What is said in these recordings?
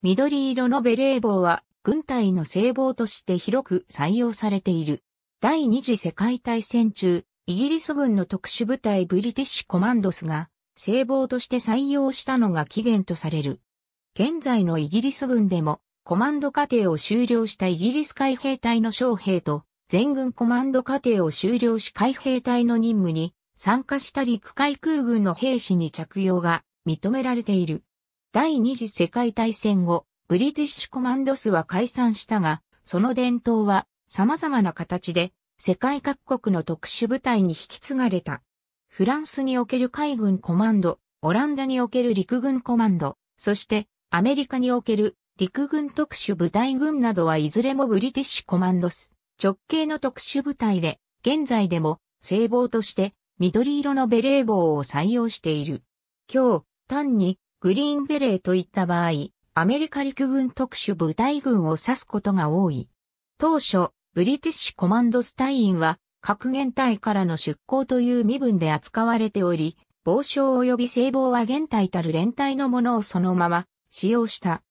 緑色のベレー帽は軍隊の制帽として広く採用されている。第二次世界大戦中、イギリス軍の特殊部隊ブリティッシュコマンドスが制帽として採用したのが起源とされる。現在のイギリス軍でもコマンド課程を修了したイギリス海兵隊の将兵と全軍コマンド課程を修了し海兵隊の任務に参加した陸海空軍の兵士に着用が認められている。第二次世界大戦後、ブリティッシュコマンドスは解散したが、その伝統は様々な形で世界各国の特殊部隊に引き継がれた。フランスにおける海軍コマンド、オランダにおける陸軍コマンド、そしてアメリカにおける陸軍特殊部隊軍などはいずれもブリティッシュコマンドス直系の特殊部隊で、現在でも聖望として緑色のベレー帽を採用している。今日、単にグリーンベレーといった場合、アメリカ陸軍特殊部隊軍を指すことが多い。当初、ブリティッシュコマンドスタインは、核原隊からの出向という身分で扱われており、防傷及び聖防は現隊たる連隊のものをそのまま使用した。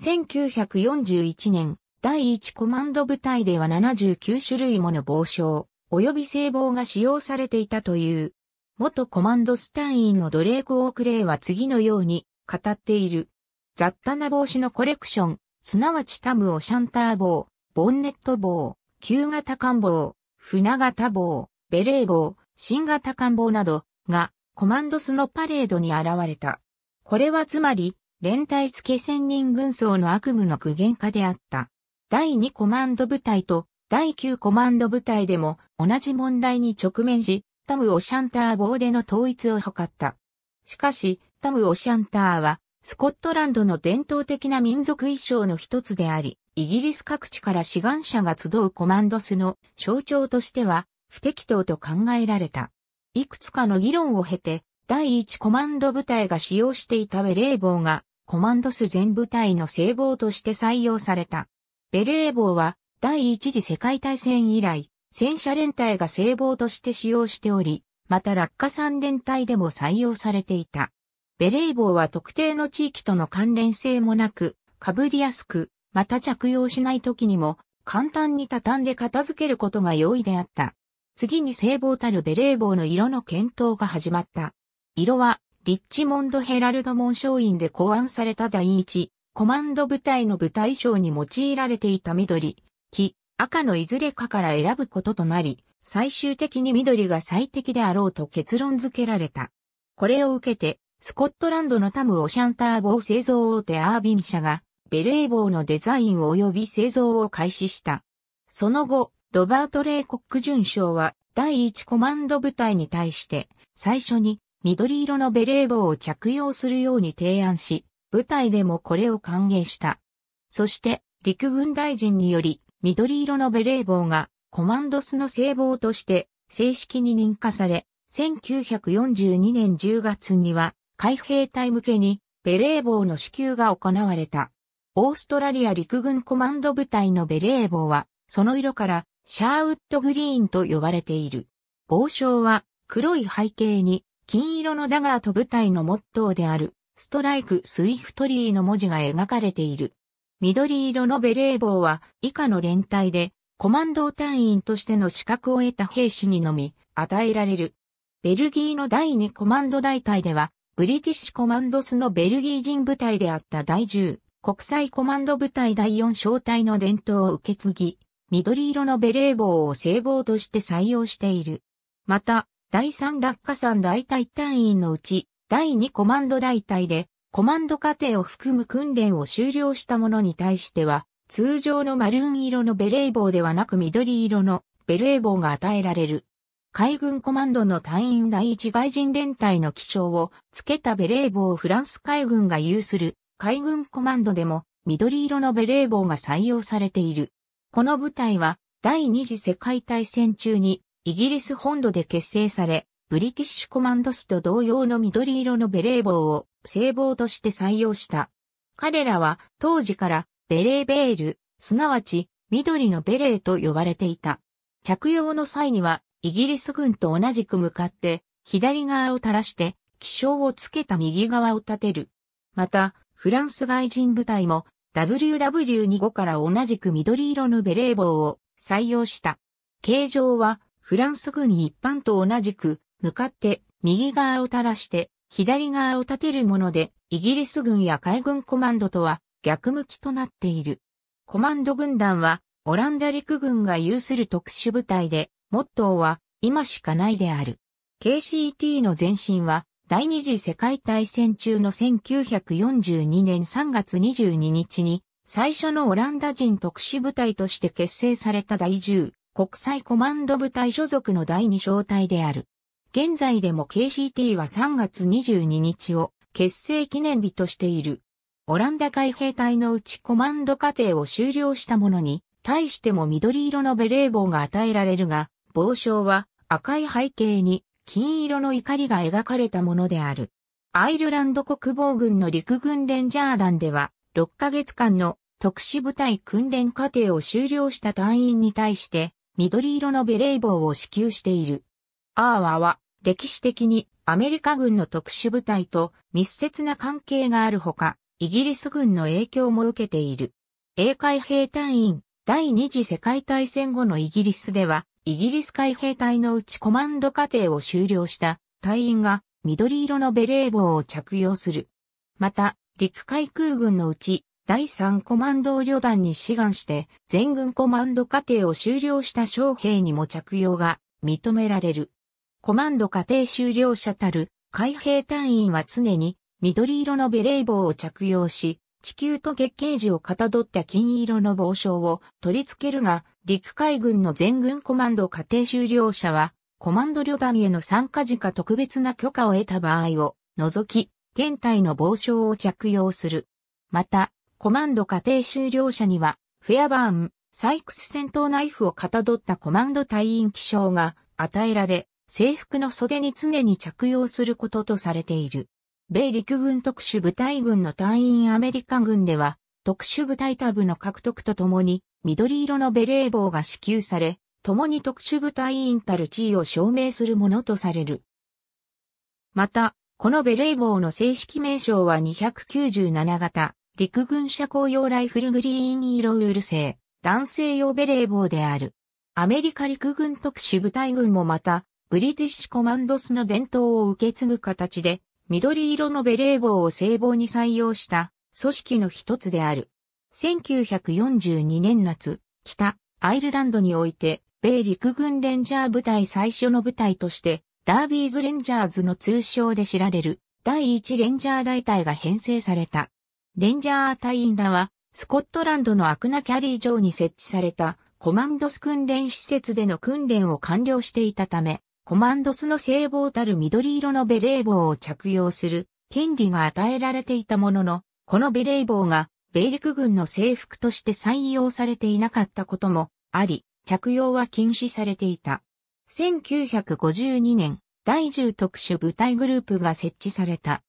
1941年、第1コマンド部隊では79種類もの防傷及び聖防が使用されていたという。元コマンドスタインのドレーク・オークレイは次のように語っている。雑多な帽子のコレクション、すなわちタムをシャンター帽、ボンネット帽、旧型官帽、船型帽、ベレー帽、新型官帽などがコマンドスのパレードに現れた。これはつまり、連帯付け千人軍曹の悪夢の具現化であった。第2コマンド部隊と第9コマンド部隊でも同じ問題に直面し、タムをシャンター棒での統一を図った。しかし、タム・オシャンターは、スコットランドの伝統的な民族衣装の一つであり、イギリス各地から志願者が集うコマンドスの象徴としては、不適当と考えられた。いくつかの議論を経て、第一コマンド部隊が使用していたベレー帽が、コマンドス全部隊の聖帽として採用された。ベレー帽は、第一次世界大戦以来、戦車連隊が聖帽として使用しており、また落下三連隊でも採用されていた。ベレー帽は特定の地域との関連性もなく、かぶりやすく、また着用しない時にも、簡単に畳んで片付けることが容易であった。次に聖望たるベレー帽の色の検討が始まった。色は、リッチモンド・ヘラルド・ン商院で考案された第一、コマンド部隊の部隊章に用いられていた緑、黄、赤のいずれかから選ぶこととなり、最終的に緑が最適であろうと結論付けられた。これを受けて、スコットランドのタムオシャンター棒製造大手アービン社が、ベレー棒のデザイン及び製造を開始した。その後、ロバート・レイコック准将は第1コマンド部隊に対して最初に緑色のベレー帽を着用するように提案し、部隊でもこれを歓迎した。そして陸軍大臣により緑色のベレー帽がコマンドスの製帽として正式に認可され、1942年10月には海兵隊向けにベレー帽の支給が行われた。オーストラリア陸軍コマンド部隊のベレー帽は、その色からシャーウッドグリーンと呼ばれている。帽章は黒い背景に金色のダガーと部隊のモットーであるストライクスイフトリーの文字が描かれている。緑色のベレー帽は以下の連隊でコマンド隊員としての資格を得た兵士にのみ与えられる。ベルギーの第2コマンド大隊ではブリティッシュコマンドスのベルギー人部隊であった第10国際コマンド部隊第4小隊の伝統を受け継ぎ、緑色のベレー帽を聖帽として採用している。また、第3落下山大隊隊員のうち、第2コマンド大隊で、コマンド過程を含む訓練を終了した者に対しては、通常のマルーン色のベレー帽ではなく緑色のベレー帽が与えられる。海軍コマンドの隊員第一外人連隊の基章を付けたベレー帽をフランス海軍が有する海軍コマンドでも緑色のベレー帽が採用されている。この部隊は第二次世界大戦中にイギリス本土で結成され、ブリティッシュコマンド誌と同様の緑色のベレー帽を聖帽として採用した。彼らは当時からベレーベール、すなわち緑のベレーと呼ばれていた。着用の際にはイギリス軍と同じく向かって、左側を垂らして、気象をつけた右側を立てる。また、フランス外人部隊も WW25 から同じく緑色のベレー帽を採用した。形状はフランス軍一般と同じく向かって右側を垂らして左側を立てるものでイギリス軍や海軍コマンドとは逆向きとなっている。コマンド軍団はオランダ陸軍が有する特殊部隊でモットーは、今しかないである。KCT の前身は、第二次世界大戦中の1942年3月22日に、最初のオランダ人特殊部隊として結成された第10国際コマンド部隊所属の第2小隊である。現在でも KCT は3月22日を結成記念日としている。オランダ海兵隊のうちコマンド課程を終了した者に、対しても緑色のベレー帽が与えられるが、傍章は赤い背景に金色の怒りが描かれたものである。アイルランド国防軍の陸軍レンジャー団では6ヶ月間の特殊部隊訓練課程を終了した隊員に対して緑色のベレー帽を支給している。アーワは歴史的にアメリカ軍の特殊部隊と密接な関係があるほか、イギリス軍の影響も受けている。英海兵隊員第二次世界大戦後のイギリスではイギリス海兵隊のうちコマンド過程を終了した隊員が緑色のベレー帽を着用する。また、陸海空軍のうち第3コマンド旅団に志願して全軍コマンド過程を終了した将兵にも着用が認められる。コマンド過程終了者たる海兵隊員は常に緑色のベレー帽を着用し、地球と月桂樹をかたどった金色の帽子を取り付けるが、陸海軍の全軍コマンド家庭終了者は、コマンド旅団への参加時か特別な許可を得た場合を除き、現体の帽子を着用する。また、コマンド家庭終了者には、フェアバーン、サイクス戦闘ナイフをかたどったコマンド隊員記章が与えられ、制服の袖に常に着用することとされている。米陸軍特殊部隊軍の隊員アメリカ軍では、特殊部隊タブの獲得とともに、緑色のベレー帽が支給され、共に特殊部隊員たる地位を証明するものとされる。また、このベレー帽の正式名称は297型、陸軍車交用ライフルグリーン色ウール製、男性用ベレー帽である。アメリカ陸軍特殊部隊軍もまた、ブリティッシュコマンドスの伝統を受け継ぐ形で、緑色のベレー帽を制帽に採用した組織の一つである。1942年夏、北アイルランドにおいて、米陸軍レンジャー部隊最初の部隊として、ダービーズレンジャーズの通称で知られる第一レンジャー大隊が編成された。レンジャー隊員らは、スコットランドのアクナキャリー城に設置されたコマンドス訓練施設での訓練を完了していたため、コマンドスの聖望たる緑色のベレー帽を着用する権利が与えられていたものの、このベレー帽が米陸軍の制服として採用されていなかったこともあり、着用は禁止されていた。1952年、第10特殊部隊グループが設置された。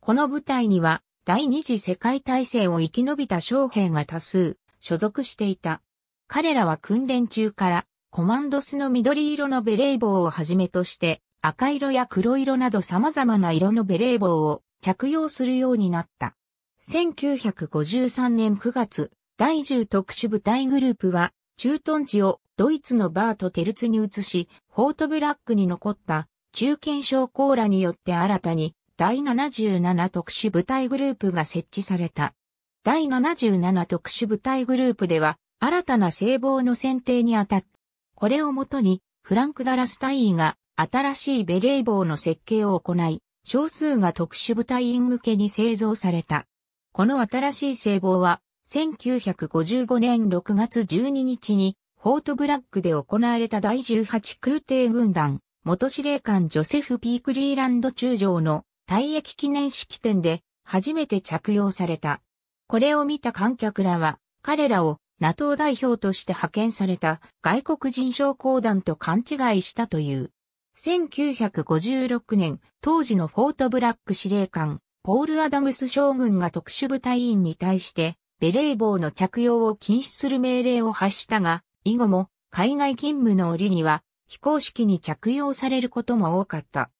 この部隊には、第二次世界大戦を生き延びた将兵が多数所属していた。彼らは訓練中からコマンドスの緑色のベレー帽をはじめとして、赤色や黒色など様々な色のベレー帽を着用するようになった。1953年9月、第10特殊部隊グループは、駐屯地をドイツのバーとテルツに移し、フォートブラックに残った中堅将校らによって新たに第77特殊部隊グループが設置された。第77特殊部隊グループでは新たな聖望の選定にあたっこれをもとに、フランク・ダラスタイが新しいベレー帽の設計を行い、少数が特殊部隊員向けに製造された。この新しい製帽は、1955年6月12日に、フォートブラックで行われた第18空挺軍団、元司令官ジョセフ・ピークリーランド中将の退役記念式典で初めて着用された。これを見た観客らは彼らを NATO 代表として派遣された外国人商工団と勘違いしたという。1956年、当時のフォートブラック司令官、ポール・アダムス将軍が特殊部隊員に対して、ベレー帽の着用を禁止する命令を発したが、以後も海外勤務の折には、非公式に着用されることも多かった。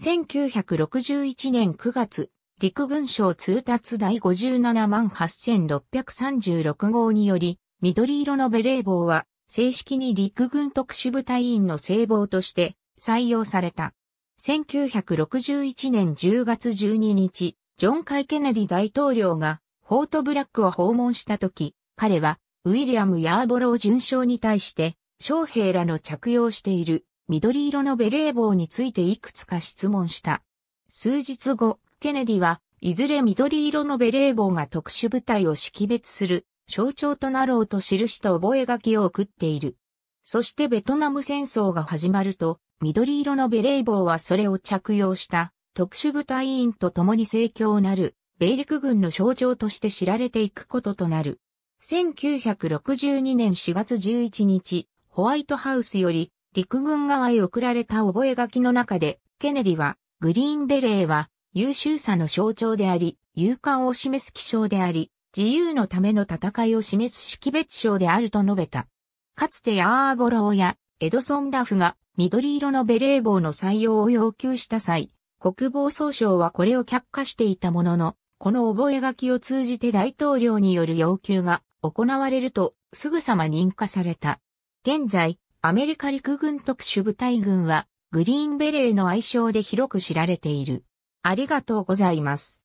1961年9月、陸軍省通達第57万8636号により、緑色のベレー帽は、正式に陸軍特殊部隊員の聖帽として採用された。1961年10月12日、ジョン・カイ・ケネディ大統領がフォートブラックを訪問した時、彼はウィリアム・ヤーボロー巡将に対して、将兵らの着用している緑色のベレー帽についていくつか質問した。数日後、ケネディは、いずれ緑色のベレー帽が特殊部隊を識別する象徴となろうと記した覚書を送っている。そしてベトナム戦争が始まると、緑色のベレー帽はそれを着用した特殊部隊員と共に盛況なる米陸軍の象徴として知られていくこととなる。1962年4月11日、ホワイトハウスより陸軍側へ送られた覚書の中で、ケネディは、グリーンベレーは優秀さの象徴であり、勇敢を示す気象であり、自由のための戦いを示す識別賞であると述べた。かつてヤーボローやエドソン・ラフが緑色のベレー帽の採用を要求した際、国防総省はこれを却下していたものの、この覚書を通じて大統領による要求が行われるとすぐさま認可された。現在、アメリカ陸軍特殊部隊軍はグリーンベレーの愛称で広く知られている。ありがとうございます。